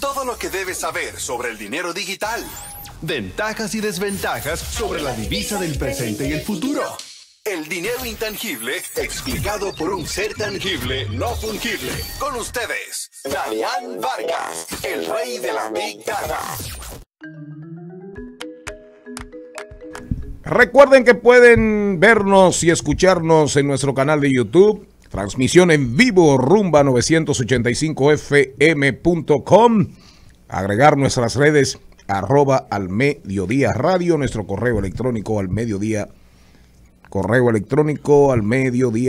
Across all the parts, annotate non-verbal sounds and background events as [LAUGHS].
Todo lo que debes saber sobre el dinero digital. Ventajas y desventajas sobre la divisa del presente y el futuro. El dinero intangible explicado por un ser tangible no fungible. Con ustedes, Damián Vargas, el rey de la Big Recuerden que pueden vernos y escucharnos en nuestro canal de YouTube Transmisión en vivo rumba 985fm.com. Agregar nuestras redes arroba al mediodía radio, nuestro correo electrónico al mediodía correo electrónico al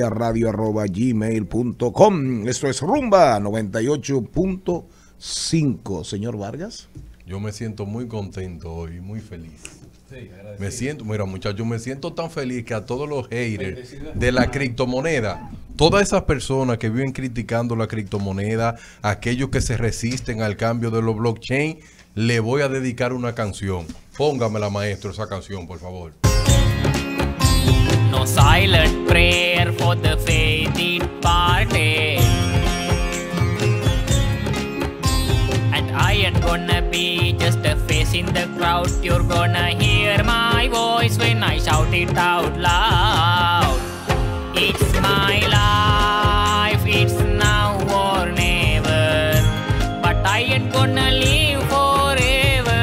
radio arroba gmail.com. Esto es rumba 98.5. Señor Vargas. Yo me siento muy contento y muy feliz me siento, mira muchachos, me siento tan feliz que a todos los haters de la criptomoneda, todas esas personas que viven criticando la criptomoneda, aquellos que se resisten al cambio de los blockchain, le voy a dedicar una canción. Póngamela maestro esa canción, por favor. No silent prayer for the party. And I gonna be in the crowd. You're gonna hear my voice when I shout it out loud. It's my life, it's now or never. But I ain't gonna live forever.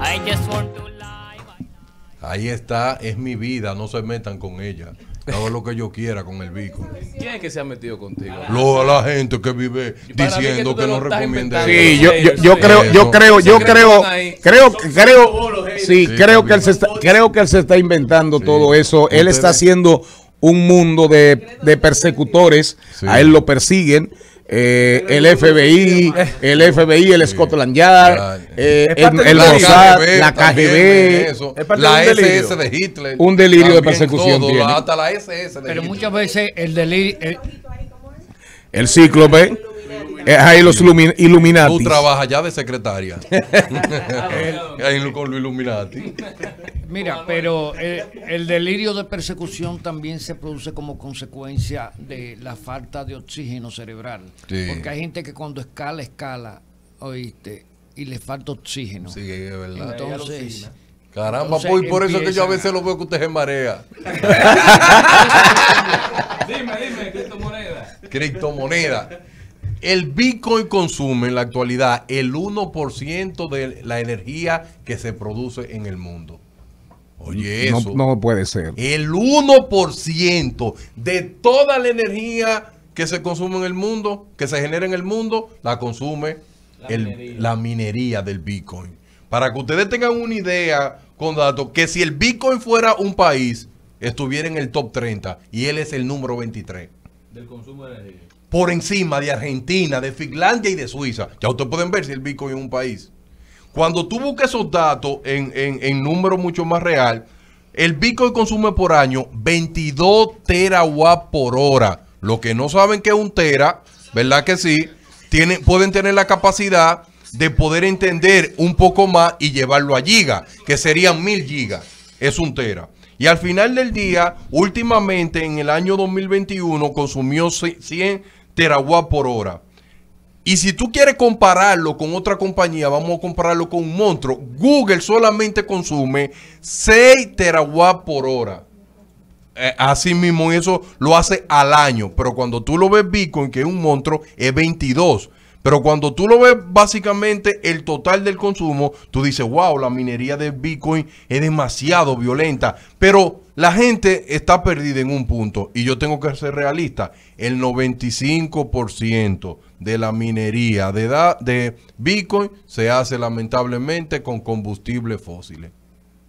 I just want to live. Ahí está, es mi vida, no se metan con ella hago lo que yo quiera con el bico. ¿Quién es que se ha metido contigo? Lo, la gente que vive diciendo que, no recomienda. Sí, yo, yo, creo, yo creo, yo creo, creo, creo, sí, creo que él se está, creo que él se está inventando todo eso. Él está haciendo un mundo de, de persecutores, a él lo persiguen. Eh, el FBI, el FBI, el Scotland Yard, eh, el, el Mossad, la KGB, la SS de Hitler. Un delirio de persecución Hasta la Pero muchas veces el delirio... El, el cíclope. Eh, ahí los Illuminati. Tú trabajas ya de secretaria. [LAUGHS] [LAUGHS] ahí con los Illuminati. Mira, pero eh, el delirio de persecución también se produce como consecuencia de la falta de oxígeno cerebral. Porque hay gente que cuando escala, escala, oíste, y le falta oxígeno. Sí, es verdad. Entonces. Caramba, por eso que yo a veces lo veo que usted se marea. [LAUGHS] dime, dime, criptomoneda. Criptomoneda. El Bitcoin consume en la actualidad el 1% de la energía que se produce en el mundo. Oye, eso. No, puede ser. El 1% de toda la energía que se consume en el mundo, que se genera en el mundo, la consume la, minería. la minería del Bitcoin. Para que ustedes tengan una idea con datos, que si el Bitcoin fuera un país, estuviera en el top 30 y él es el número 23. Del consumo de energía por encima de Argentina, de Finlandia y de Suiza. Ya ustedes pueden ver si el Bitcoin es un país. Cuando tú buscas esos datos en, en, número mucho más real, el Bitcoin consume por año 22 terawatt por hora. Lo que no saben que es un tera, ¿verdad que sí? pueden tener la capacidad de poder entender un poco más y llevarlo a gigas, que serían mil gigas. Es un tera. Y al final del día, últimamente en el año 2021 consumió 100 terawatt por hora. Y si tú quieres compararlo con otra compañía, vamos a compararlo con un monstruo. Google solamente consume 6 terawatt por hora. Asimismo, eh, así mismo, eso lo hace al año. Pero cuando tú lo ves Bitcoin, que es un monstruo, es 22. Pero cuando tú lo ves básicamente el total del consumo, tú dices, wow, la minería de Bitcoin es demasiado violenta. Pero la gente está perdida en un punto. Y yo tengo que ser realista. El 95% de la minería de, de Bitcoin se hace lamentablemente con combustible fósiles.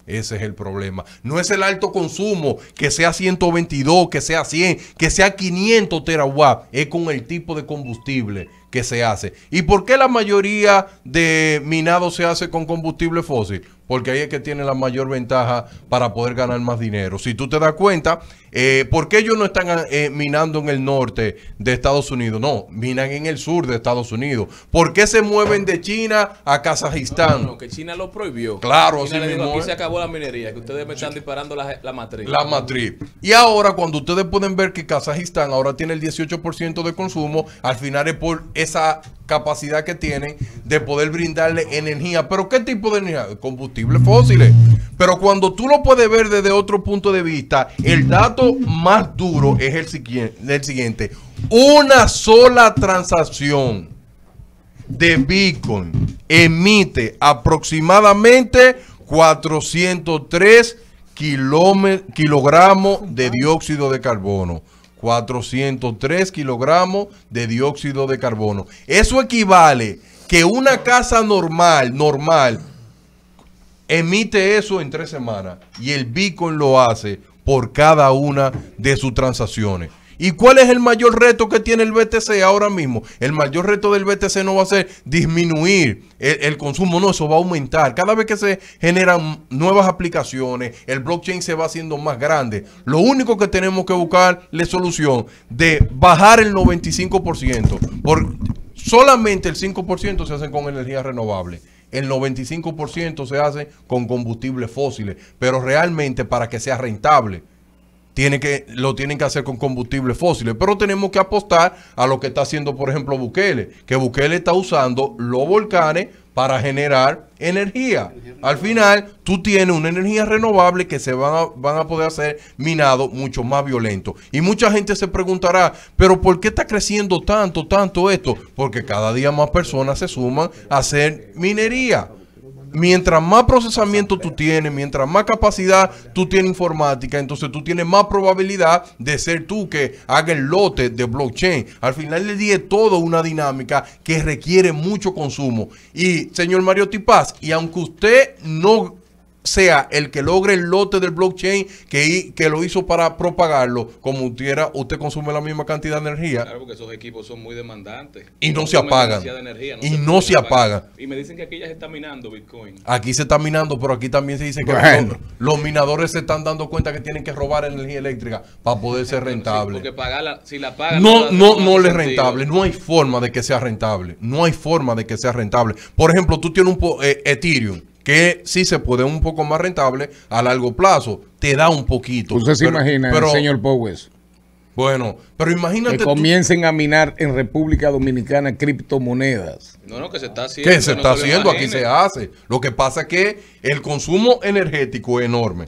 Ese es el problema. No es el alto consumo, que sea 122, que sea 100, que sea 500 terawatts. Es con el tipo de combustible que se hace. ¿Y por qué la mayoría de minado se hace con combustible fósil? porque ahí es que tiene la mayor ventaja para poder ganar más dinero. Si tú te das cuenta, eh, ¿por qué ellos no están ah, eh, minando en el norte de Estados Unidos? No, minan en el sur de Estados Unidos. ¿Por qué se mueven de China a Kazajistán? No, que China lo prohibió. Claro, así mismo. aquí se acabó la minería, que ustedes me están disparando la, la matriz. La matriz. Y ahora, cuando ustedes pueden ver que Kazajistán ahora tiene el 18% de consumo, al final es por esa capacidad que tienen de poder brindarle energía. Pero ¿qué tipo de energía? Combustible fósiles. Pero cuando tú lo puedes ver desde otro punto de vista, el dato más duro es el, el siguiente. Una sola transacción de Bitcoin emite aproximadamente 403 kilogramos de dióxido de carbono. 403 kilogramos de dióxido de carbono. Eso equivale que una casa normal, normal, emite eso en tres semanas y el Bitcoin lo hace por cada una de sus transacciones. ¿Y cuál es el mayor reto que tiene el BTC ahora mismo? El mayor reto del BTC no va a ser disminuir el, consumo, no, eso va a aumentar. Cada vez que se generan nuevas aplicaciones, el blockchain se va haciendo más grande. Lo único que tenemos que buscar la solución de bajar el 95%. Por, solamente el 5% se hace con energía renovable el 95% se hace con combustibles fósiles, pero realmente para que sea rentable que, lo tienen que hacer con combustibles fósiles. Pero tenemos que apostar a lo que está haciendo, por ejemplo, Bukele, que Bukele está usando los volcanes para generar energía. Al final, tú tienes una energía renovable que se van a, van a poder hacer minado mucho más violento. Y mucha gente se preguntará, pero ¿por qué está creciendo tanto, tanto esto? Porque cada día más personas se suman a hacer minería. Mientras más procesamiento tú tienes, mientras más capacidad tú tienes informática, entonces tú tienes más probabilidad de ser tú que haga el lote de blockchain. Al final le dije es toda una dinámica que requiere mucho consumo. Y señor Mario Tipaz, y aunque usted no sea el que logre el lote del blockchain que, que lo hizo para propagarlo, como usted, usted consume la misma cantidad de energía. Claro, porque esos equipos son muy demandantes. Y no se apagan. y no se apagan. Y me dicen que aquí ya se está minando Bitcoin. Aquí se está minando, pero aquí también se dice que los, minadores se están dando cuenta que tienen que robar energía eléctrica para poder ser rentable. porque pagarla, si la pagan... No, no, no, le es rentable. No hay forma de que sea rentable. No hay forma de que sea rentable. Por ejemplo, tú tienes un eh, Ethereum que si se puede un poco más rentable a largo plazo. Te da un poquito. Usted se pero, imagina, señor Powers. Bueno, pero imagínate. Que comiencen a minar en República Dominicana criptomonedas. No, no, que se está haciendo. Que se está haciendo, aquí se hace. Lo que pasa es que el consumo energético es enorme.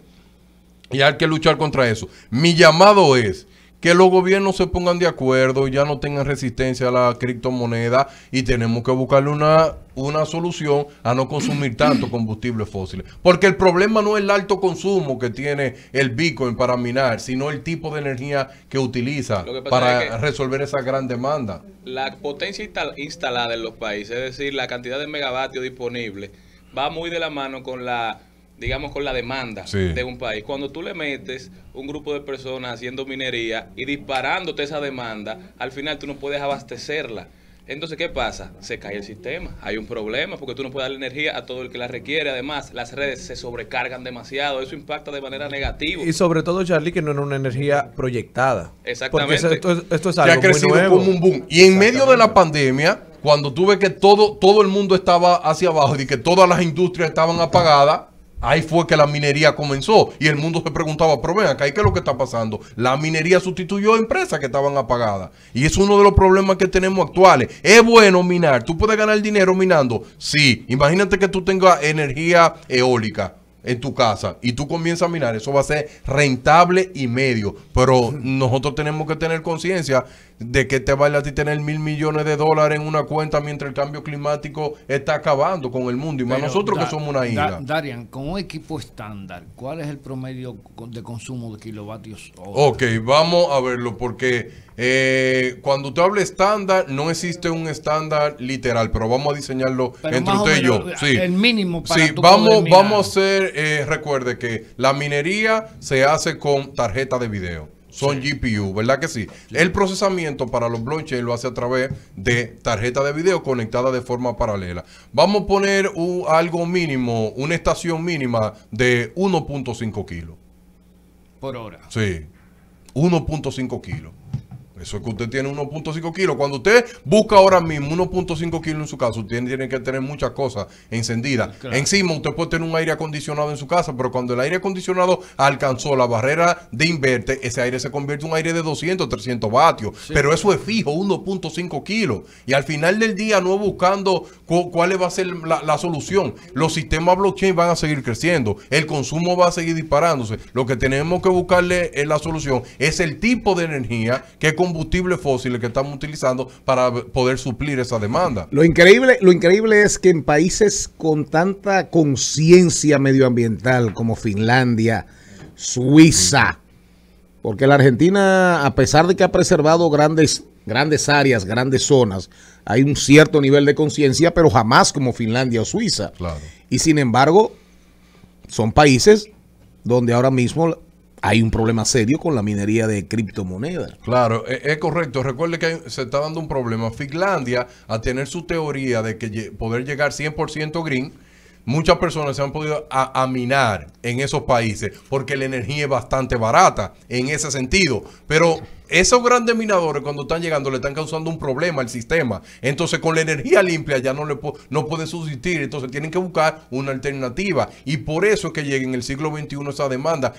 Y hay que luchar contra eso. Mi llamado es que los gobiernos se pongan de acuerdo, y ya no tengan resistencia a la criptomoneda y tenemos que buscarle una, una solución a no consumir tanto [CLEARS THROAT] combustible fósil. Porque el problema no es el alto consumo que tiene el Bitcoin para minar, sino el tipo de energía que utiliza para resolver esa gran demanda. La potencia instalada en los países, es decir, la cantidad de megavatios disponible, va muy de la mano con la digamos, con la demanda de un país. Cuando tú le metes un grupo de personas haciendo minería y disparándote esa demanda, al final tú no puedes abastecerla. Entonces, ¿qué pasa? Se cae el sistema. Hay un problema porque tú no puedes dar energía a todo el que la requiere. Además, las redes se sobrecargan demasiado. Eso impacta de manera negativa. Y sobre todo, Charlie, que no era una energía proyectada. Exactamente. esto, es algo que ha crecido como un boom. Y en medio de la pandemia, cuando tú ves que todo, todo el mundo estaba hacia abajo y que todas las industrias estaban apagadas, Ahí fue que la minería comenzó y el mundo se preguntaba, pero ven acá, ¿qué es lo que está pasando? La minería sustituyó a empresas que estaban apagadas. Y es uno de los problemas que tenemos actuales. Es bueno minar, tú puedes ganar dinero minando. Sí, imagínate que tú tengas energía eólica en tu casa y tú comienzas a minar, eso va a ser rentable y medio. Pero nosotros tenemos que tener conciencia ¿De qué te vale a ti tener mil millones de dólares en una cuenta mientras el cambio climático está acabando con el mundo? Y más nosotros que somos una isla. Darian, con un equipo estándar, ¿cuál es el promedio de consumo de kilovatios Ok, vamos a verlo, porque eh, cuando tú hablas estándar, no existe un estándar literal, pero vamos a diseñarlo entre usted y yo. El mínimo para Sí, vamos, vamos a hacer, eh, recuerde que la minería se hace con tarjeta de video son GPU, ¿verdad que sí? El procesamiento para los blockchains lo hace a través de tarjeta de video conectada de forma paralela. Vamos a poner algo mínimo, una estación mínima de 1.5 kilos. Por hora. Sí, 1.5 kilos. Eso es que usted tiene 1.5 kilos. Cuando usted busca ahora mismo 1.5 kilos en su casa, usted tiene que tener muchas cosas encendidas. Encima, usted puede tener un aire acondicionado en su casa, pero cuando el aire acondicionado alcanzó la barrera de inverte, ese aire se convierte en un aire de 200, 300 vatios. Pero eso es fijo, 1.5 kilos. Y al final del día, no buscando cuál va a ser la, solución. Los sistemas blockchain van a seguir creciendo. El consumo va a seguir disparándose. Lo que tenemos que buscarle es eh, la solución. Es el tipo de energía que con combustibles fósiles que estamos utilizando para poder suplir esa demanda. Lo increíble, lo increíble es que en países con tanta conciencia medioambiental como Finlandia, Suiza, porque la Argentina, a pesar de que ha preservado grandes, grandes áreas, grandes zonas, hay un cierto nivel de conciencia, pero jamás como Finlandia o Suiza. Y sin embargo, son países donde ahora mismo hay un problema serio con la minería de criptomonedas. Claro, e, es, correcto. Recuerde que se está dando un problema. Finlandia, a tener su teoría de que poder llegar 100% green, muchas personas se han podido a, minar en esos países porque la energía es bastante barata en ese sentido. Pero esos grandes minadores cuando están llegando le están causando un problema al sistema. Entonces con la energía limpia ya no, le no puede subsistir. Entonces tienen que buscar una alternativa. Y por eso es que llegue en el siglo XXI esa demanda.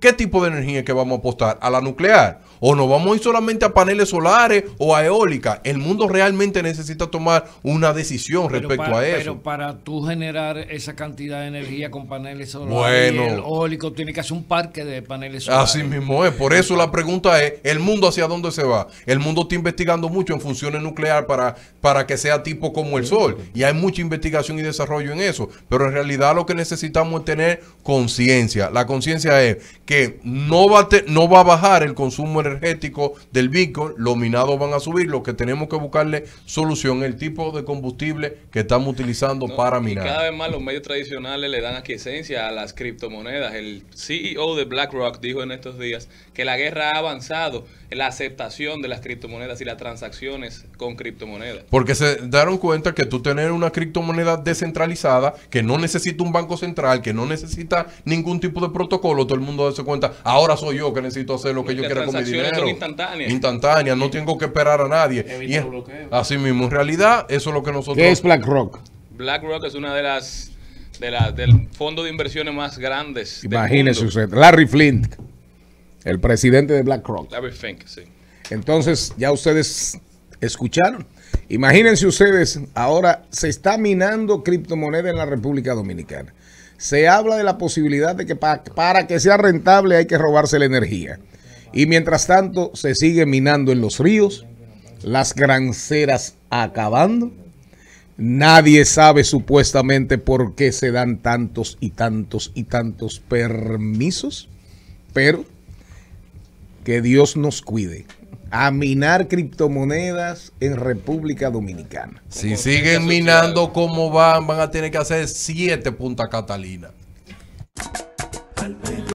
¿Qué, tipo de energía es que vamos a apostar? ¿A la nuclear? ¿O nos vamos a ir solamente a paneles solares o a eólica? El mundo realmente necesita tomar una decisión respecto a eso. Pero para tú generar esa cantidad de energía con paneles solares bueno, y tiene que hacer un parque de paneles solares. Así mismo es. Por eso la pregunta es, ¿el mundo mundo hacia dónde se va. El mundo está investigando mucho en funciones nuclear para, para que sea tipo como el sol. Y hay mucha investigación y desarrollo en eso. Pero en realidad lo que necesitamos es tener conciencia. La conciencia es que no va, a no va a bajar el consumo energético del Bitcoin. Los minados van a subir. Lo que tenemos que buscarle solución el tipo de combustible que estamos utilizando para minar. Y cada vez más los medios tradicionales le dan aquiescencia a las criptomonedas. El CEO de BlackRock dijo en estos días que la guerra ha avanzado la aceptación de las criptomonedas y las transacciones con criptomonedas. Porque se dieron cuenta que tú tener una criptomoneda descentralizada, que no necesita un banco central, que no necesita ningún tipo de protocolo, todo el mundo se cuenta, ahora soy yo que necesito hacer lo que yo quiera con mi dinero. Son instantáneas. Instantáneas, no tengo que esperar a nadie. así mismo, en realidad, eso es lo que nosotros... ¿Qué es BlackRock? BlackRock es una de las... del fondo de inversiones más grandes. Imagínese usted, Larry Flint. El presidente de BlackRock. Fink, sí. Entonces, ya ustedes escucharon. Imagínense ustedes, ahora se está minando criptomoneda en la República Dominicana. Se habla de la posibilidad de que para, para que sea rentable hay que robarse la energía. Y mientras tanto, se sigue minando en los ríos, las granceras acabando. Nadie sabe supuestamente por qué se dan tantos y tantos y tantos permisos, pero que Dios nos cuide. A minar criptomonedas en República Dominicana. Si siguen minando como van, van a tener que hacer siete Punta Catalina.